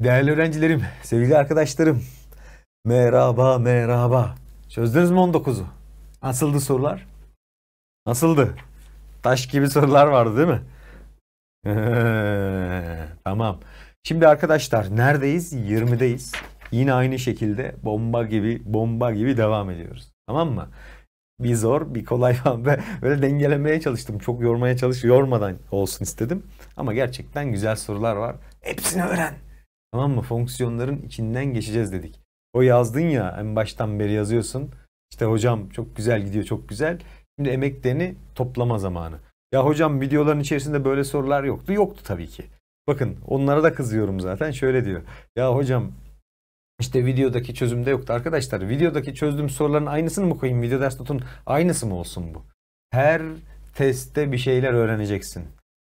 Değerli öğrencilerim, sevgili arkadaşlarım. Merhaba, merhaba. Çözdünüz mü 19'u? Nasıldı sorular? Nasıldı? Taş gibi sorular vardı değil mi? tamam. Şimdi arkadaşlar neredeyiz? 20'deyiz. Yine aynı şekilde bomba gibi bomba gibi devam ediyoruz. Tamam mı? Bir zor bir kolay falan. Ben böyle dengelemeye çalıştım. Çok yormaya çalış yormadan olsun istedim. Ama gerçekten güzel sorular var. Hepsini öğren. Tamam mı? Fonksiyonların içinden geçeceğiz dedik. O yazdın ya en baştan beri yazıyorsun. İşte hocam çok güzel gidiyor çok güzel. Şimdi emeklerini toplama zamanı. Ya hocam videoların içerisinde böyle sorular yoktu. Yoktu tabii ki. Bakın onlara da kızıyorum zaten. Şöyle diyor. Ya hocam işte videodaki çözümde yoktu arkadaşlar. Videodaki çözdüğüm soruların aynısını mı koyayım? Video ders notun aynısı mı olsun bu? Her testte bir şeyler öğreneceksin.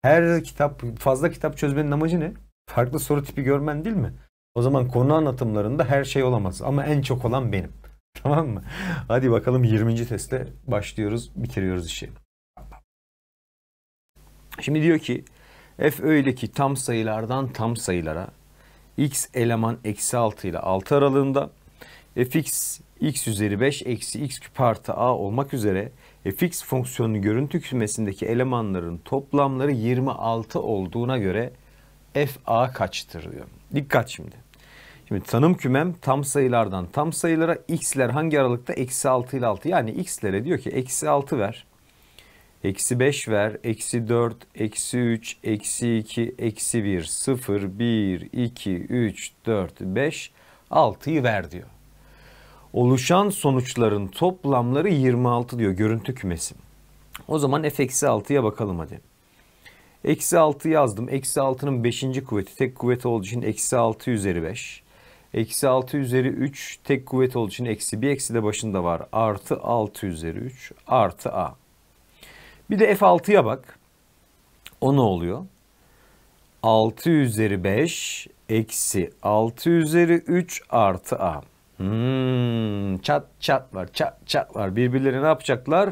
Her kitap, fazla kitap çözmenin amacı ne? Farklı soru tipi görmen değil mi? O zaman konu anlatımlarında her şey olamaz ama en çok olan benim. Tamam mı? Hadi bakalım 20. teste başlıyoruz, bitiriyoruz işi. Şimdi diyor ki f öyle ki tam sayılardan tam sayılara x eleman eksi 6 ile 6 aralığında fx x üzeri 5 eksi x küp artı a olmak üzere fx fonksiyonunun görüntü kümesindeki elemanların toplamları 26 olduğuna göre fa kaçtır diyor. Dikkat şimdi. Şimdi tanım kümem tam sayılardan tam sayılara x'ler hangi aralıkta? Eksi 6 ile 6. Yani x'lere diyor ki eksi 6 ver. Eksi 5 ver, eksi 4, eksi 3, eksi 2, eksi 1, 0, 1, 2, 3, 4, 5, 6'yı ver diyor. Oluşan sonuçların toplamları 26 diyor görüntü kümesi. O zaman f eksi 6'ya bakalım hadi. Eksi 6 yazdım. Eksi 6'nın 5. kuvveti tek kuvvet olduğu için eksi 6 üzeri 5. Eksi 6 üzeri 3 tek kuvvet olduğu için eksi 1 eksi de başında var. Artı 6 üzeri 3 artı a. Bir de F6'ya bak. O ne oluyor? 6 üzeri 5 eksi 6 üzeri 3 artı A. Hmm, çat çat var çat çat var. Birbirleri ne yapacaklar?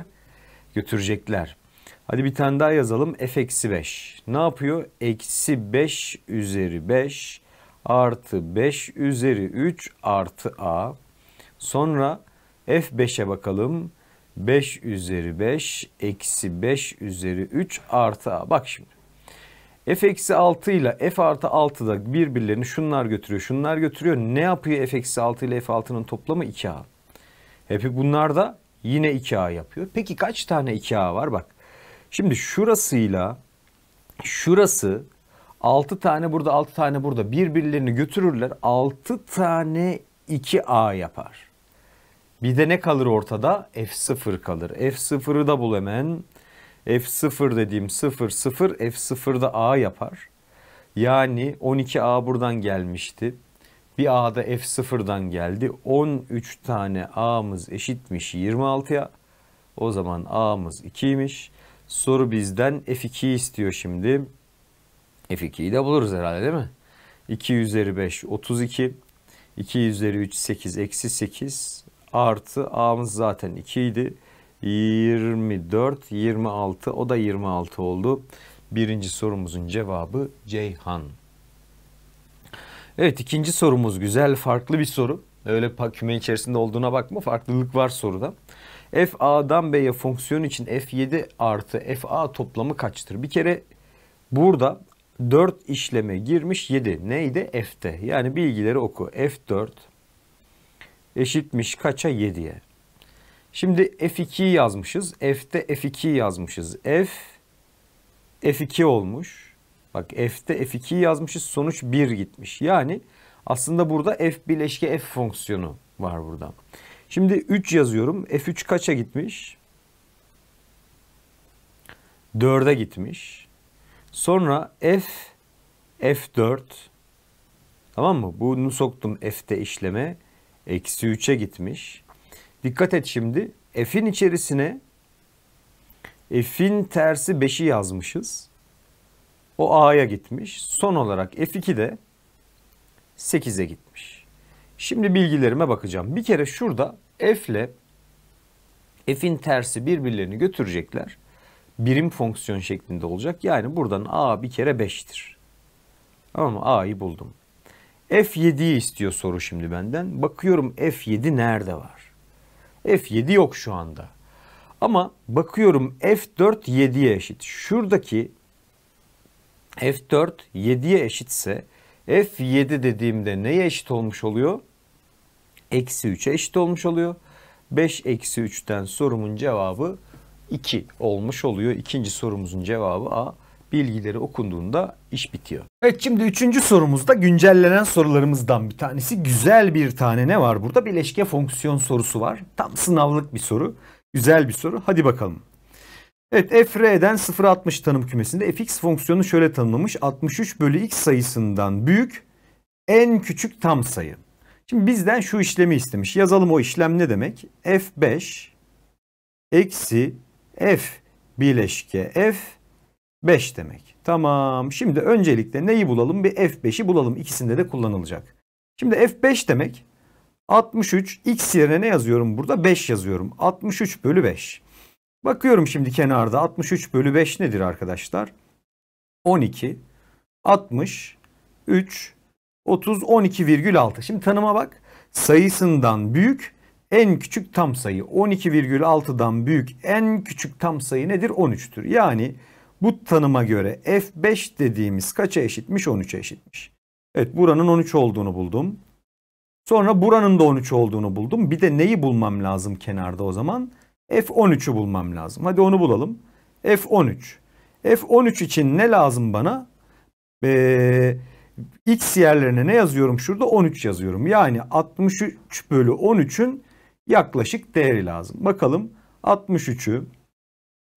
Götürecekler. Hadi bir tane daha yazalım. F eksi 5. Ne yapıyor? Eksi 5 üzeri 5 artı 5 üzeri 3 artı A. Sonra F5'e bakalım. 5 üzeri 5 eksi 5 üzeri 3 artı a. Bak şimdi. F eksi 6 ile F artı 6 da birbirlerini şunlar götürüyor şunlar götürüyor. Ne yapıyor F eksi 6 ile F 6'nın toplamı 2A. Hep bunlar da yine 2A yapıyor. Peki kaç tane 2A var bak. Şimdi şurasıyla şurası 6 tane burada 6 tane burada birbirlerini götürürler. 6 tane 2A yapar. Bir de ne kalır ortada? F0 kalır. F0'ı da bul hemen. F0 dediğim 0 0 F0'da A yapar. Yani 12A buradan gelmişti. Bir A da F0'dan geldi. 13 tane A'mız eşitmiş 26'ya. O zaman A'mız 2'ymiş. Soru bizden F2'yi istiyor şimdi. F2'yi de buluruz herhalde değil mi? 2 üzeri 5 32. 2 üzeri 3 8 eksi 8 artı A'mız zaten 2 idi. 24, 26 o da 26 oldu. Birinci sorumuzun cevabı Ceyhan. Evet ikinci sorumuz güzel farklı bir soru. Öyle küme içerisinde olduğuna bakma farklılık var soruda. F A'dan B'ye fonksiyon için F7 artı F A toplamı kaçtır? Bir kere burada 4 işleme girmiş 7 neydi? F'te yani bilgileri oku. F4 eşitmiş kaça? 7'ye. Şimdi F2'yi yazmışız. F'de F2'yi yazmışız. F F2 olmuş. Bak F'de F2'yi yazmışız. Sonuç 1 gitmiş. Yani aslında burada F bileşke F fonksiyonu var burada. Şimdi 3 yazıyorum. F3 kaça gitmiş? 4'e gitmiş. Sonra F F4 Tamam mı? Bunu soktum F'te işleme. Eksi 3'e gitmiş. Dikkat et şimdi. F'in içerisine F'in tersi 5'i yazmışız. O A'ya gitmiş. Son olarak F2 de 8'e gitmiş. Şimdi bilgilerime bakacağım. Bir kere şurada F ile F'in tersi birbirlerini götürecekler. Birim fonksiyon şeklinde olacak. Yani buradan A bir kere 5'tir. Tamam mı? A'yı buldum. F7'yi istiyor soru şimdi benden. Bakıyorum F7 nerede var? F7 yok şu anda. Ama bakıyorum F4 7'ye eşit. Şuradaki F4 7'ye eşitse F7 dediğimde neye eşit olmuş oluyor? Eksi 3'e eşit olmuş oluyor. 5 eksi 3'ten sorumun cevabı 2 olmuş oluyor. İkinci sorumuzun cevabı A bilgileri okunduğunda iş bitiyor. Evet şimdi üçüncü sorumuzda güncellenen sorularımızdan bir tanesi. Güzel bir tane ne var burada? Bileşke fonksiyon sorusu var. Tam sınavlık bir soru. Güzel bir soru. Hadi bakalım. Evet fr'den 0.60 tanım kümesinde fx fonksiyonu şöyle tanımlamış. 63 bölü x sayısından büyük en küçük tam sayı. Şimdi bizden şu işlemi istemiş. Yazalım o işlem ne demek? f5 eksi f bileşke f 5 demek. Tamam. Şimdi öncelikle neyi bulalım? Bir F5'i bulalım. İkisinde de kullanılacak. Şimdi F5 demek 63 x yerine ne yazıyorum burada? 5 yazıyorum. 63 bölü 5. Bakıyorum şimdi kenarda 63 bölü 5 nedir arkadaşlar? 12, 60, 3, 30, 12,6. Şimdi tanıma bak. Sayısından büyük en küçük tam sayı. 12,6'dan büyük en küçük tam sayı nedir? 13'tür. Yani bu tanıma göre F5 dediğimiz kaça eşitmiş? 13'e eşitmiş. Evet buranın 13 olduğunu buldum. Sonra buranın da 13 olduğunu buldum. Bir de neyi bulmam lazım kenarda o zaman? F13'ü bulmam lazım. Hadi onu bulalım. F13. F13 için ne lazım bana? Ee, x yerlerine ne yazıyorum şurada? 13 yazıyorum. Yani 63 bölü 13'ün yaklaşık değeri lazım. Bakalım 63'ü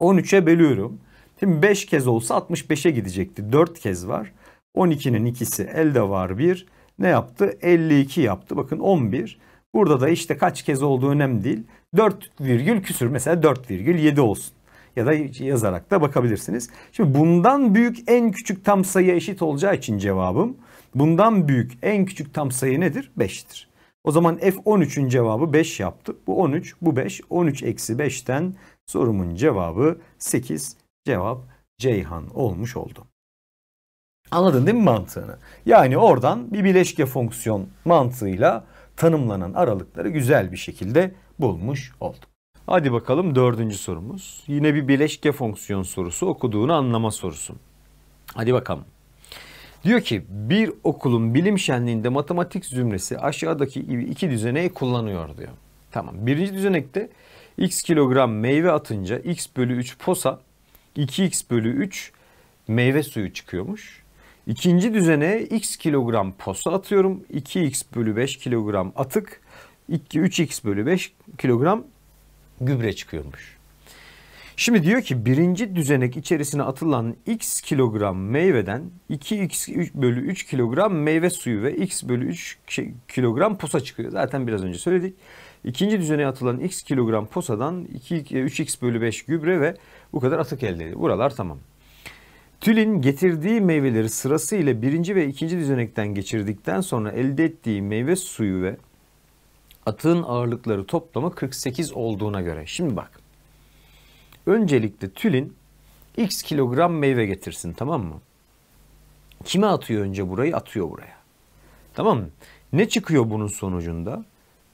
13'e bölüyorum. Şimdi 5 kez olsa 65'e gidecekti. 4 kez var. 12'nin ikisi elde var 1. Ne yaptı? 52 yaptı. Bakın 11. Burada da işte kaç kez olduğu önemli değil. 4 virgül küsür mesela 4 virgül 7 olsun. Ya da yazarak da bakabilirsiniz. Şimdi bundan büyük en küçük tam sayı eşit olacağı için cevabım bundan büyük en küçük tam sayı nedir? 5'tir. O zaman F13'ün cevabı 5 yaptı. Bu 13, bu 5. 13 eksi 5'ten sorumun cevabı 8 Cevap Ceyhan olmuş oldu. Anladın değil mi mantığını? Yani oradan bir bileşke fonksiyon mantığıyla tanımlanan aralıkları güzel bir şekilde bulmuş olduk. Hadi bakalım dördüncü sorumuz. Yine bir bileşke fonksiyon sorusu okuduğunu anlama sorusu. Hadi bakalım. Diyor ki bir okulun bilim şenliğinde matematik zümresi aşağıdaki iki düzeneği kullanıyor diyor. Tamam birinci düzenekte x kilogram meyve atınca x bölü 3 posa 2x bölü 3 meyve suyu çıkıyormuş. İkinci düzene x kilogram posa atıyorum. 2x bölü 5 kilogram atık. 3x bölü 5 kilogram gübre çıkıyormuş. Şimdi diyor ki birinci düzenek içerisine atılan x kilogram meyveden 2x bölü 3 kilogram meyve suyu ve x bölü 3 kilogram posa çıkıyor. Zaten biraz önce söyledik. İkinci düzene atılan x kilogram posadan 2, 3x e, bölü 5 gübre ve bu kadar atık elde edildi. Buralar tamam. Tülin getirdiği meyveleri sırasıyla birinci ve ikinci düzenekten geçirdikten sonra elde ettiği meyve suyu ve atığın ağırlıkları toplamı 48 olduğuna göre. Şimdi bak. Öncelikle tülin x kilogram meyve getirsin tamam mı? Kime atıyor önce burayı? Atıyor buraya. Tamam mı? Ne çıkıyor bunun sonucunda?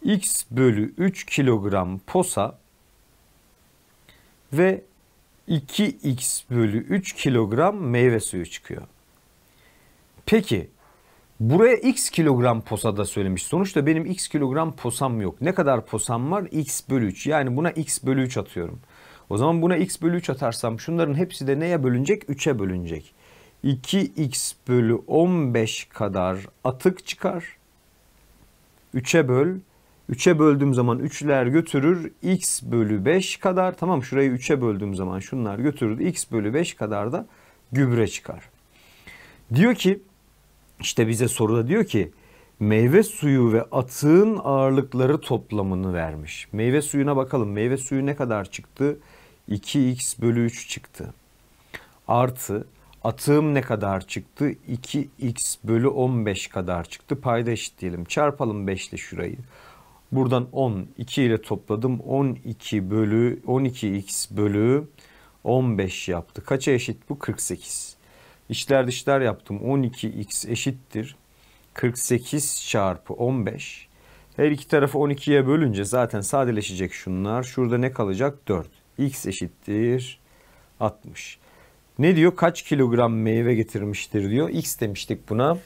x bölü 3 kilogram posa ve 2x bölü 3 kilogram meyve suyu çıkıyor. Peki buraya x kilogram posa da söylemiş. Sonuçta benim x kilogram posam yok. Ne kadar posam var? x bölü 3. Yani buna x bölü 3 atıyorum. O zaman buna x bölü 3 atarsam şunların hepsi de neye bölünecek? 3'e bölünecek. 2x bölü 15 kadar atık çıkar. 3'e böl 3'e böldüğüm zaman 3'ler götürür x bölü 5 kadar tamam şurayı 3'e böldüğüm zaman şunlar götürür x bölü 5 kadar da gübre çıkar. Diyor ki işte bize soruda diyor ki meyve suyu ve atığın ağırlıkları toplamını vermiş. Meyve suyuna bakalım meyve suyu ne kadar çıktı? 2x bölü 3 çıktı. Artı atığım ne kadar çıktı? 2x bölü 15 kadar çıktı. Payda eşitleyelim. Çarpalım 5 ile şurayı. Buradan 10, 2 ile topladım. 12 bölü 12x bölü 15 yaptı. Kaça eşit bu? 48. İçler dışlar yaptım. 12x eşittir. 48 çarpı 15. Her iki tarafı 12'ye bölünce zaten sadeleşecek şunlar. Şurada ne kalacak? 4. x eşittir 60. Ne diyor? Kaç kilogram meyve getirmiştir diyor. X demiştik buna.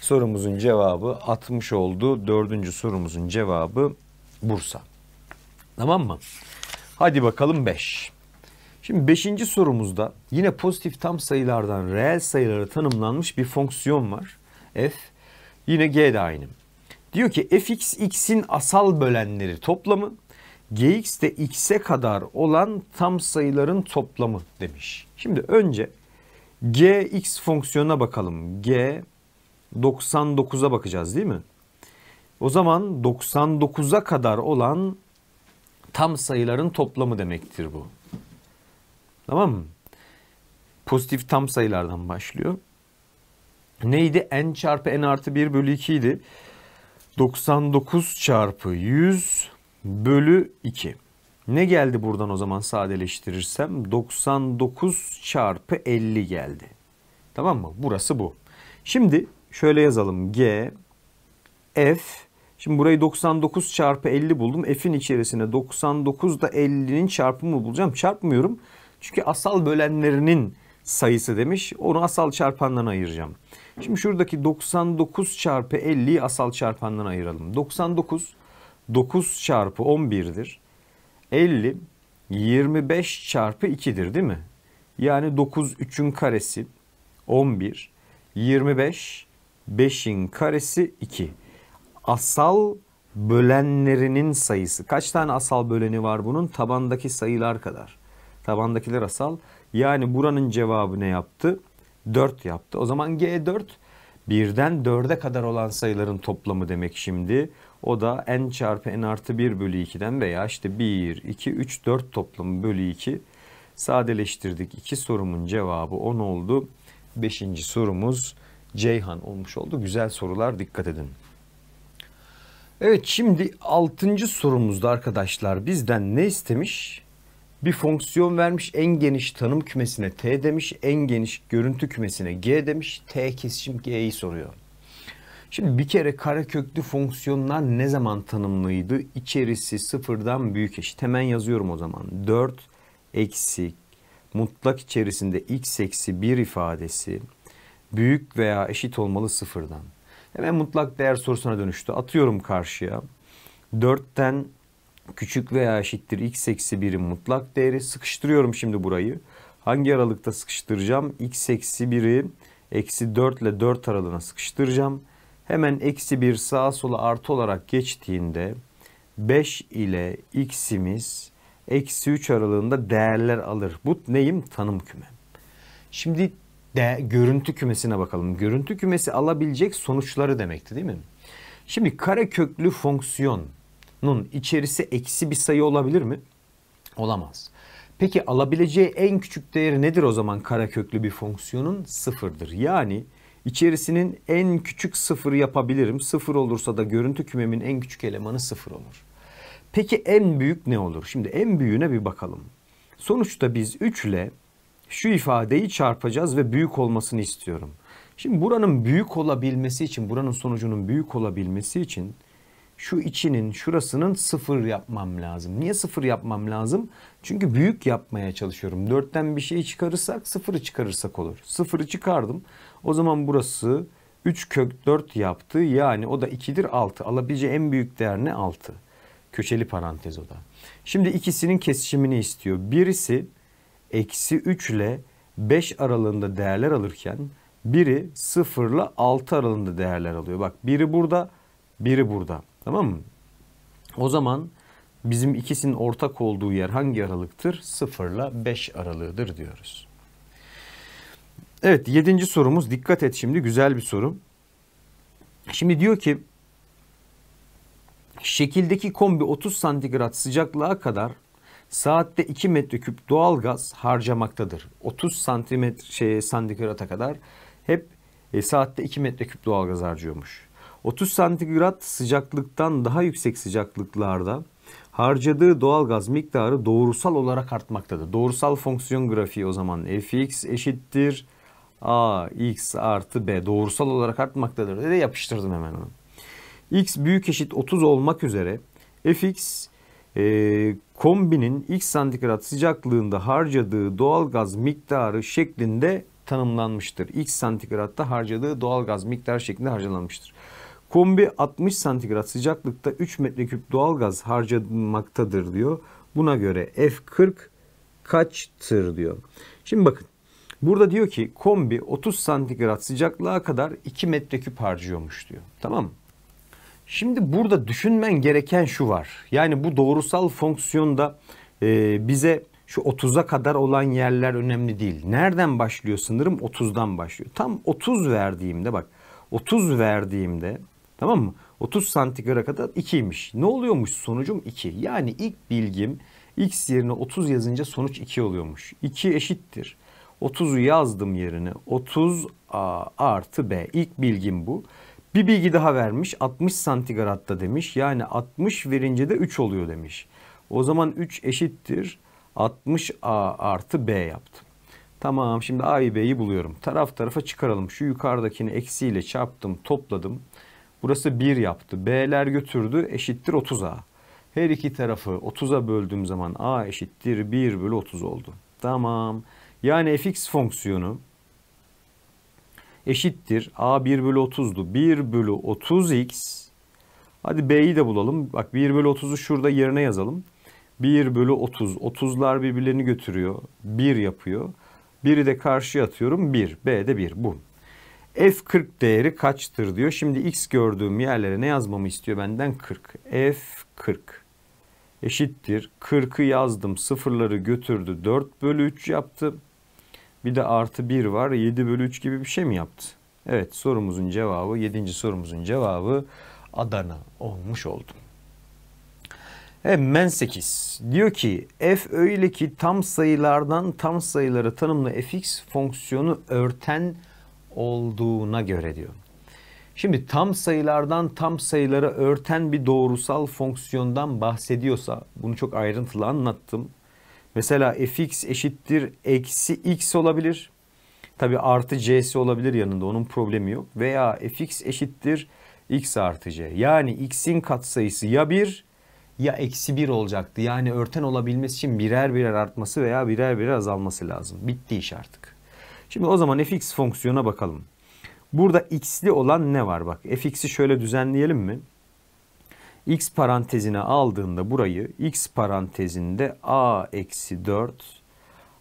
Sorumuzun cevabı 60 oldu. Dördüncü sorumuzun cevabı Bursa. Tamam mı? Hadi bakalım 5. Şimdi 5. sorumuzda yine pozitif tam sayılardan reel sayılara tanımlanmış bir fonksiyon var. F. Yine G de aynı. Diyor ki fx x'in asal bölenleri toplamı gx de x'e kadar olan tam sayıların toplamı demiş. Şimdi önce gx fonksiyona bakalım. g 99'a bakacağız değil mi? O zaman 99'a kadar olan tam sayıların toplamı demektir bu. Tamam mı? Pozitif tam sayılardan başlıyor. Neydi? n çarpı n artı 1 bölü 2 idi. 99 çarpı 100 bölü 2. Ne geldi buradan o zaman sadeleştirirsem? 99 çarpı 50 geldi. Tamam mı? Burası bu. Şimdi şöyle yazalım. G F Şimdi burayı 99 çarpı 50 buldum. F'in içerisine 99 da 50'nin çarpımı bulacağım. Çarpmıyorum. Çünkü asal bölenlerinin sayısı demiş. Onu asal çarpandan ayıracağım. Şimdi şuradaki 99 çarpı 50'yi asal çarpandan ayıralım. 99 9 çarpı 11'dir. 50 25 çarpı 2'dir değil mi? Yani 9 3'ün karesi 11 25 5'in karesi 2. Asal bölenlerinin sayısı. Kaç tane asal böleni var bunun? Tabandaki sayılar kadar. Tabandakiler asal. Yani buranın cevabı ne yaptı? 4 yaptı. O zaman G4 birden 4'e kadar olan sayıların toplamı demek şimdi. O da n çarpı n artı 1 bölü 2'den veya işte 1, 2, 3, 4 toplamı bölü 2. Sadeleştirdik. 2 sorumun cevabı 10 oldu. 5. sorumuz Ceyhan olmuş oldu. Güzel sorular dikkat edin. Evet şimdi 6. sorumuzda arkadaşlar bizden ne istemiş? Bir fonksiyon vermiş en geniş tanım kümesine T demiş en geniş görüntü kümesine G demiş T kesişim G'yi soruyor. Şimdi bir kere kare köklü fonksiyonlar ne zaman tanımlıydı? İçerisi sıfırdan büyük eşit. Hemen yazıyorum o zaman. 4 eksi mutlak içerisinde x eksi 1 ifadesi büyük veya eşit olmalı sıfırdan. Hemen mutlak değer sorusuna dönüştü. Atıyorum karşıya. 4'ten küçük veya eşittir x eksi 1'in mutlak değeri. Sıkıştırıyorum şimdi burayı. Hangi aralıkta sıkıştıracağım? x eksi 1'i eksi 4 ile 4 aralığına sıkıştıracağım. Hemen eksi 1 sağa sola artı olarak geçtiğinde 5 ile x'imiz eksi 3 aralığında değerler alır. Bu neyim? Tanım küme Şimdi de görüntü kümesine bakalım. Görüntü kümesi alabilecek sonuçları demekti değil mi? Şimdi kare köklü fonksiyonun içerisi eksi bir sayı olabilir mi? Olamaz. Peki alabileceği en küçük değeri nedir o zaman kare köklü bir fonksiyonun? Sıfırdır. Yani içerisinin en küçük sıfır yapabilirim. Sıfır olursa da görüntü kümemin en küçük elemanı sıfır olur. Peki en büyük ne olur? Şimdi en büyüğüne bir bakalım. Sonuçta biz 3 ile şu ifadeyi çarpacağız ve büyük olmasını istiyorum. Şimdi buranın büyük olabilmesi için, buranın sonucunun büyük olabilmesi için şu içinin, şurasının sıfır yapmam lazım. Niye sıfır yapmam lazım? Çünkü büyük yapmaya çalışıyorum. Dörtten bir şey çıkarırsak sıfırı çıkarırsak olur. Sıfırı çıkardım. O zaman burası 3 kök 4 yaptı. Yani o da 2'dir 6. Alabileceği en büyük değer ne? 6. Köşeli parantez o da. Şimdi ikisinin kesişimini istiyor. Birisi eksi 3 ile 5 aralığında değerler alırken biri 0 ile 6 aralığında değerler alıyor. Bak biri burada, biri burada. Tamam mı? O zaman bizim ikisinin ortak olduğu yer hangi aralıktır? 0 ile 5 aralığıdır diyoruz. Evet yedinci sorumuz dikkat et şimdi güzel bir soru. Şimdi diyor ki şekildeki kombi 30 santigrat sıcaklığa kadar saatte 2 metreküp doğal gaz harcamaktadır. 30 santimetre şey, santigrata kadar hep e, saatte 2 metreküp doğal gaz harcıyormuş. 30 santigrat sıcaklıktan daha yüksek sıcaklıklarda harcadığı doğal gaz miktarı doğrusal olarak artmaktadır. Doğrusal fonksiyon grafiği o zaman fx eşittir a x artı b doğrusal olarak artmaktadır. De yapıştırdım hemen onu. x büyük eşit 30 olmak üzere fx e, kombinin iç santigrat sıcaklığında harcadığı doğalgaz miktarı şeklinde tanımlanmıştır. İç santigratta harcadığı doğalgaz miktarı şeklinde harcanılmıştır. Kombi 60 santigrat sıcaklıkta 3 metreküp doğalgaz harcamaktadır diyor. Buna göre F40 kaçtır diyor. Şimdi bakın burada diyor ki kombi 30 santigrat sıcaklığa kadar 2 metreküp harcıyormuş diyor. Tamam mı? Şimdi burada düşünmen gereken şu var. Yani bu doğrusal fonksiyonda e, bize şu 30'a kadar olan yerler önemli değil. Nereden başlıyor sınırım? 30'dan başlıyor. Tam 30 verdiğimde bak 30 verdiğimde tamam mı? 30 santigrade kadar 2'ymiş. Ne oluyormuş sonucum 2. Yani ilk bilgim x yerine 30 yazınca sonuç 2 oluyormuş. 2 eşittir. 30'u yazdım yerine 30 a artı b. İlk bilgim bu. Bir bilgi daha vermiş 60 santigratta demiş yani 60 verince de 3 oluyor demiş. O zaman 3 eşittir 60A artı B yaptım. Tamam şimdi A'yı B'yi buluyorum. Taraf tarafa çıkaralım. Şu yukarıdakini eksiyle çarptım topladım. Burası 1 yaptı. B'ler götürdü eşittir 30A. Her iki tarafı 30'a böldüğüm zaman A eşittir 1 bölü 30 oldu. Tamam. Yani fx fonksiyonu eşittir. A 1 bölü 30'du. 1 bölü 30x. Hadi B'yi de bulalım. Bak 1 bölü 30'u şurada yerine yazalım. 1 bölü 30. 30'lar birbirlerini götürüyor. 1 yapıyor. biri de karşıya atıyorum. 1. b'de de 1. Bu. F40 değeri kaçtır diyor. Şimdi x gördüğüm yerlere ne yazmamı istiyor benden? 40. F40 eşittir. 40'ı yazdım. Sıfırları götürdü. 4 bölü 3 yaptı. Bir de artı 1 var. 7 bölü 3 gibi bir şey mi yaptı? Evet sorumuzun cevabı 7. sorumuzun cevabı Adana olmuş oldu. Hemen 8. Diyor ki f öyle ki tam sayılardan tam sayıları tanımlı fx fonksiyonu örten olduğuna göre diyor. Şimdi tam sayılardan tam sayıları örten bir doğrusal fonksiyondan bahsediyorsa bunu çok ayrıntılı anlattım. Mesela fx eşittir eksi x olabilir. Tabi artı c'si olabilir yanında onun problemi yok. Veya fx eşittir x artı c. Yani x'in katsayısı ya 1 ya eksi 1 olacaktı. Yani örten olabilmesi için birer birer artması veya birer birer azalması lazım. Bitti iş artık. Şimdi o zaman fx fonksiyona bakalım. Burada x'li olan ne var? Bak fx'i şöyle düzenleyelim mi? x parantezine aldığında burayı x parantezinde a eksi 4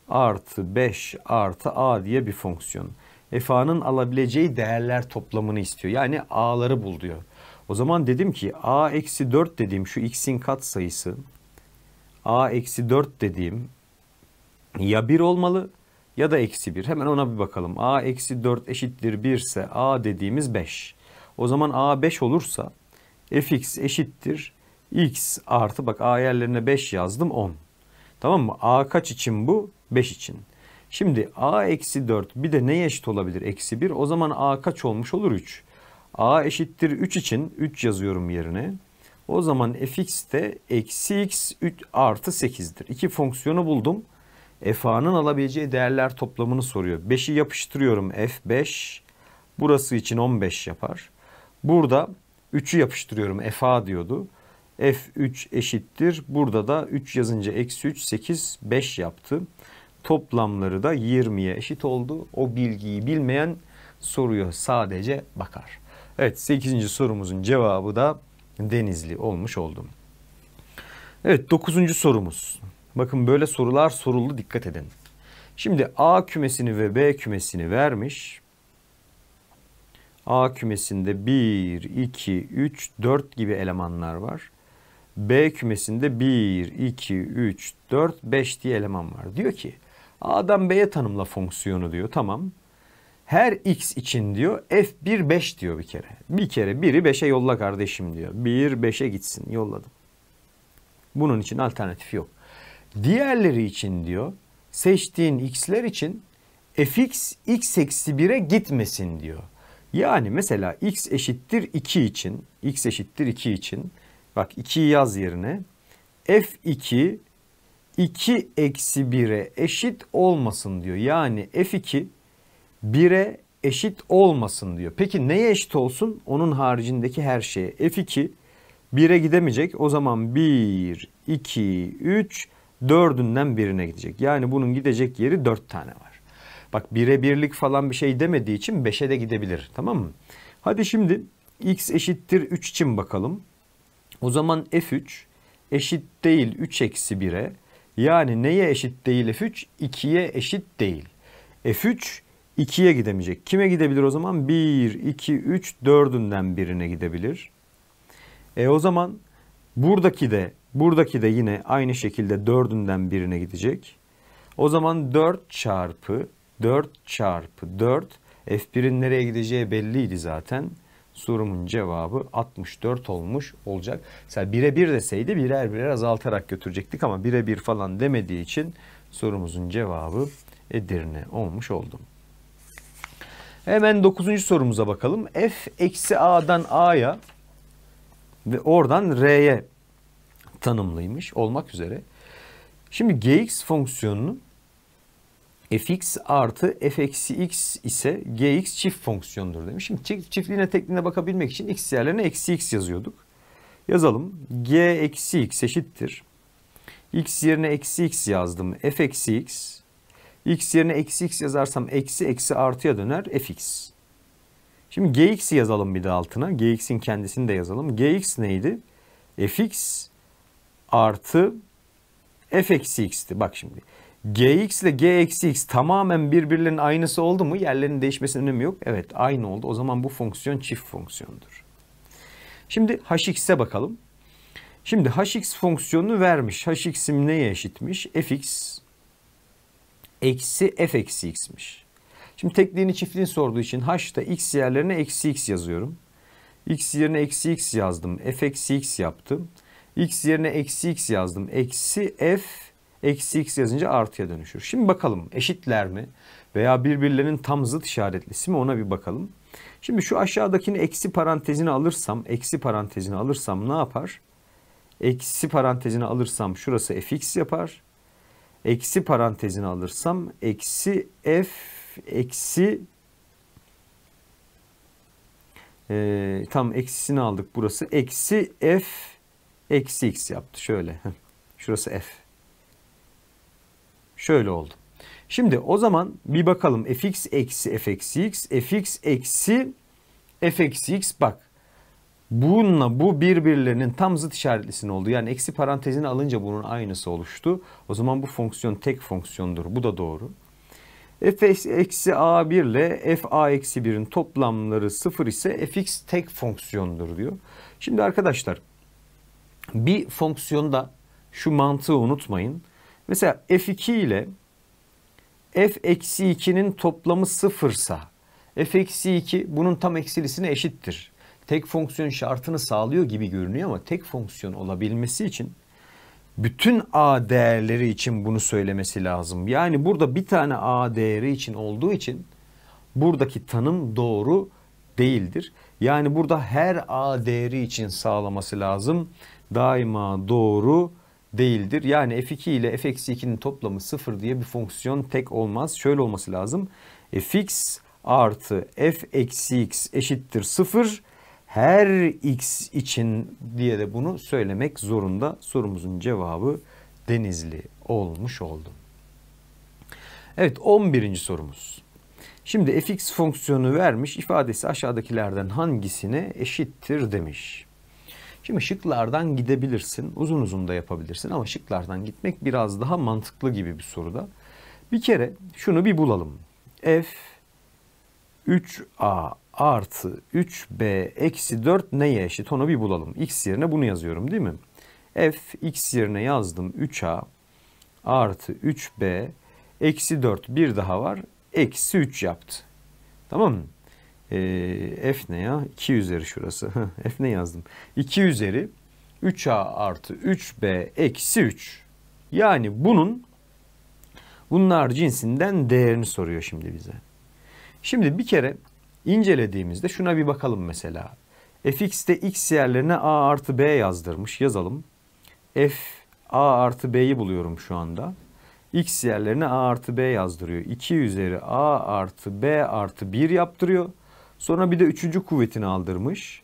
artı 5 artı a diye bir fonksiyon. Fa'nın alabileceği değerler toplamını istiyor. Yani a'ları bul diyor. O zaman dedim ki a eksi 4 dediğim şu x'in kat sayısı a eksi 4 dediğim ya 1 olmalı ya da eksi 1. Hemen ona bir bakalım. a eksi 4 eşittir 1 ise a dediğimiz 5. O zaman a 5 olursa fx eşittir x artı bak a yerlerine 5 yazdım 10. Tamam mı? a kaç için bu? 5 için. Şimdi a eksi 4 bir de neye eşit olabilir? Eksi 1 o zaman a kaç olmuş olur 3. a eşittir 3 için 3 yazıyorum yerine. O zaman fx de eksi x 3 artı 8'dir. İki fonksiyonu buldum. f a'nın alabileceği değerler toplamını soruyor. 5'i yapıştırıyorum f5. Burası için 15 yapar. Burada 3'ü yapıştırıyorum. FA diyordu. F3 eşittir. Burada da 3 yazınca eksi 3, 8, 5 yaptı. Toplamları da 20'ye eşit oldu. O bilgiyi bilmeyen soruya sadece bakar. Evet 8. sorumuzun cevabı da Denizli olmuş oldum. Evet 9. sorumuz. Bakın böyle sorular soruldu dikkat edin. Şimdi A kümesini ve B kümesini vermiş. A kümesinde 1, 2, 3, 4 gibi elemanlar var. B kümesinde 1, 2, 3, 4, 5 diye eleman var. Diyor ki A'dan B'ye tanımla fonksiyonu diyor. Tamam. Her x için diyor f1 5 diyor bir kere. Bir kere 1'i 5'e yolla kardeşim diyor. 1 5'e gitsin yolladım. Bunun için alternatif yok. Diğerleri için diyor seçtiğin x'ler için fx x eksi 1'e gitmesin diyor. Yani mesela x eşittir 2 için, x eşittir 2 için bak 2'yi yaz yerine f2 2 eksi 1'e eşit olmasın diyor. Yani f2 1'e eşit olmasın diyor. Peki neye eşit olsun? Onun haricindeki her şeye. F2 1'e gidemeyecek. O zaman 1, 2, 3, 4'ünden birine gidecek. Yani bunun gidecek yeri 4 tane var. Bak bire birlik falan bir şey demediği için 5'e de gidebilir. Tamam mı? Hadi şimdi x eşittir 3 için bakalım. O zaman f3 eşit değil 3 eksi 1'e. Yani neye eşit değil f3? 2'ye eşit değil. f3 2'ye gidemeyecek. Kime gidebilir o zaman? 1, 2, 3, 4'ünden birine gidebilir. E o zaman buradaki de buradaki de yine aynı şekilde 4'ünden birine gidecek. O zaman 4 çarpı 4 çarpı 4 F1'in nereye gideceği belliydi zaten. Sorumun cevabı 64 olmuş olacak. Mesela bire bir deseydi birer birer azaltarak götürecektik ama bire bir falan demediği için sorumuzun cevabı Edirne olmuş oldum. Hemen 9. sorumuza bakalım. F eksi A'dan A'ya ve oradan R'ye tanımlıymış olmak üzere. Şimdi gx fonksiyonunun fx artı f eksi x ise gx çift fonksiyondur demiş. Şimdi çiftliğine tekliğine bakabilmek için x yerlerine eksi x yazıyorduk. Yazalım. g eksi x eşittir. x yerine eksi x yazdım. f eksi x. x yerine eksi x yazarsam eksi eksi artıya döner fx. Şimdi gx'i yazalım bir de altına. gx'in kendisini de yazalım. gx neydi? fx artı f eksi x'ti. Bak şimdi. Gx ile Gxx tamamen birbirlerinin aynısı oldu mu yerlerinin değişmesinin önemi yok. Evet aynı oldu. O zaman bu fonksiyon çift fonksiyondur. Şimdi hx'e bakalım. Şimdi hx fonksiyonunu vermiş. hx'im neye eşitmiş? fx eksi f eksi x'miş. Şimdi tekliğini çiftliğini sorduğu için h'da x yerlerine eksi x yazıyorum. x yerine eksi x yazdım. f eksi x yaptım. x yerine eksi x yazdım. Eksi f Eksi x yazınca artıya dönüşür. Şimdi bakalım eşitler mi? Veya birbirlerinin tam zıt işaretlisi mi ona bir bakalım. Şimdi şu aşağıdakini eksi parantezine alırsam, eksi parantezine alırsam ne yapar? Eksi parantezine alırsam şurası fx yapar. Eksi parantezine alırsam eksi f eksi e, tam eksisini aldık burası. Eksi f eksi x yaptı şöyle. Şurası f. Şöyle oldu. Şimdi o zaman bir bakalım fx eksi fxx, fx eksi fxx bak. Bununla bu birbirlerinin tam zıt işaretlisinin oldu. Yani eksi parantezini alınca bunun aynısı oluştu. O zaman bu fonksiyon tek fonksiyondur. Bu da doğru. f eksi a1 ile f a eksi 1'in toplamları 0 ise fx tek fonksiyondur diyor. Şimdi arkadaşlar bir fonksiyonda şu mantığı unutmayın. Mesela f2 ile f-2'nin toplamı sıfırsa f-2 bunun tam eksilisine eşittir. Tek fonksiyon şartını sağlıyor gibi görünüyor ama tek fonksiyon olabilmesi için bütün a değerleri için bunu söylemesi lazım. Yani burada bir tane a değeri için olduğu için buradaki tanım doğru değildir. Yani burada her a değeri için sağlaması lazım. Daima doğru değildir. Yani f2 ile f-2'nin toplamı 0 diye bir fonksiyon tek olmaz. Şöyle olması lazım. E, fx artı f eksi x eşittir 0 her x için diye de bunu söylemek zorunda. Sorumuzun cevabı Denizli olmuş oldu. Evet 11. sorumuz. Şimdi fx fonksiyonu vermiş ifadesi aşağıdakilerden hangisine eşittir demiş. Şimdi şıklardan gidebilirsin. Uzun uzun da yapabilirsin ama şıklardan gitmek biraz daha mantıklı gibi bir soruda. Bir kere şunu bir bulalım. F 3A artı 3B eksi 4 neye eşit onu bir bulalım. X yerine bunu yazıyorum değil mi? F x yerine yazdım 3A artı 3B eksi 4 bir daha var. Eksi 3 yaptı. Tamam mı? e, f ne ya? 2 üzeri şurası. f ne yazdım? 2 üzeri 3a artı 3b eksi 3. Yani bunun bunlar cinsinden değerini soruyor şimdi bize. Şimdi bir kere incelediğimizde şuna bir bakalım mesela. fx'te x yerlerine a artı b yazdırmış. Yazalım. f a artı b'yi buluyorum şu anda x yerlerine a artı b yazdırıyor. 2 üzeri a artı b artı 1 yaptırıyor. Sonra bir de üçüncü kuvvetini aldırmış.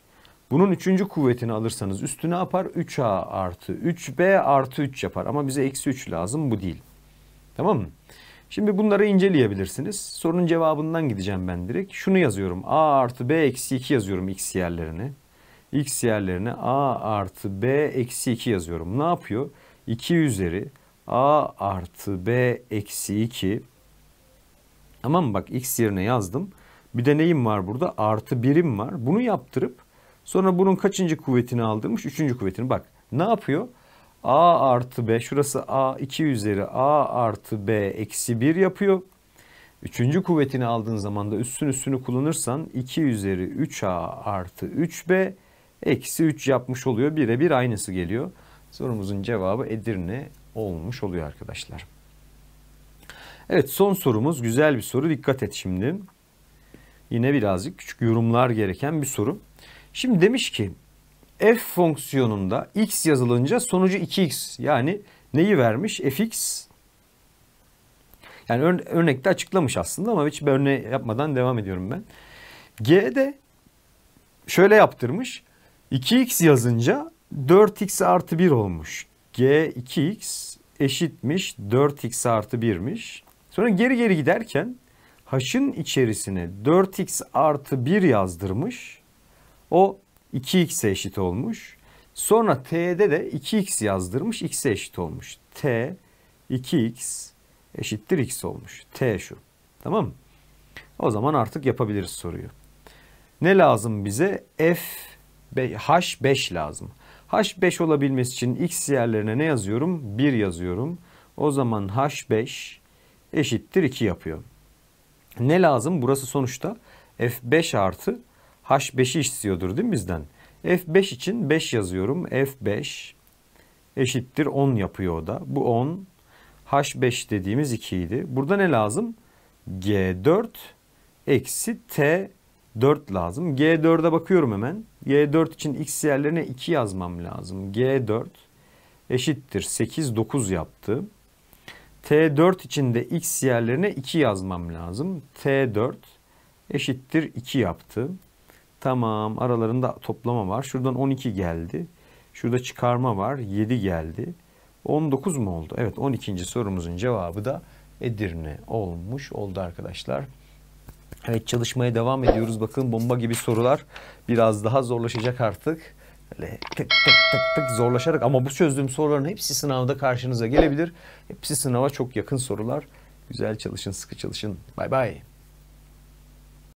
Bunun üçüncü kuvvetini alırsanız üstüne apar 3A artı 3B artı 3 yapar. Ama bize eksi 3 lazım bu değil. Tamam mı? Şimdi bunları inceleyebilirsiniz. Sorunun cevabından gideceğim ben direkt. Şunu yazıyorum. A artı B eksi 2 yazıyorum x yerlerine. X yerlerine A artı B eksi 2 yazıyorum. Ne yapıyor? 2 üzeri A artı B eksi 2. Tamam mı? Bak x yerine yazdım. Bir de neyim var burada? Artı birim var. Bunu yaptırıp sonra bunun kaçıncı kuvvetini aldırmış? Üçüncü kuvvetini. Bak ne yapıyor? A artı B şurası A 2 üzeri A artı B eksi 1 yapıyor. Üçüncü kuvvetini aldığın zaman da üstün üstünü kullanırsan 2 üzeri 3A artı 3B eksi 3 yapmış oluyor. Birebir aynısı geliyor. Sorumuzun cevabı Edirne olmuş oluyor arkadaşlar. Evet son sorumuz güzel bir soru dikkat et şimdi yine birazcık küçük yorumlar gereken bir soru. Şimdi demiş ki f fonksiyonunda x yazılınca sonucu 2x yani neyi vermiş? fx yani ör örnekte açıklamış aslında ama hiç bir örneği yapmadan devam ediyorum ben. G de şöyle yaptırmış. 2x yazınca 4x artı 1 olmuş. G 2x eşitmiş 4x artı 1'miş. Sonra geri geri giderken h'ın içerisine 4x artı 1 yazdırmış. O 2x'e eşit olmuş. Sonra t'de de 2x yazdırmış x'e eşit olmuş. t 2x eşittir x olmuş. t şu. Tamam mı? O zaman artık yapabiliriz soruyu. Ne lazım bize? f h 5 lazım. h 5 olabilmesi için x yerlerine ne yazıyorum? 1 yazıyorum. O zaman h 5 eşittir 2 yapıyor. Ne lazım? Burası sonuçta F5 artı H5'i istiyordur değil mi bizden? F5 için 5 yazıyorum. F5 eşittir 10 yapıyor o da. Bu 10. H5 dediğimiz 2 idi. Burada ne lazım? G4 eksi T4 lazım. G4'e bakıyorum hemen. G4 için x yerlerine 2 yazmam lazım. G4 eşittir 8, 9 yaptı. T4 içinde x yerlerine 2 yazmam lazım. T4 eşittir 2 yaptı. Tamam aralarında toplama var. Şuradan 12 geldi. Şurada çıkarma var. 7 geldi. 19 mu oldu? Evet 12. sorumuzun cevabı da Edirne olmuş oldu arkadaşlar. Evet çalışmaya devam ediyoruz. Bakın bomba gibi sorular biraz daha zorlaşacak artık. Öyle tık tık tık tık zorlaşarak ama bu çözdüğüm soruların hepsi sınavda karşınıza gelebilir. Hepsi sınava çok yakın sorular. Güzel çalışın, sıkı çalışın. Bay bay.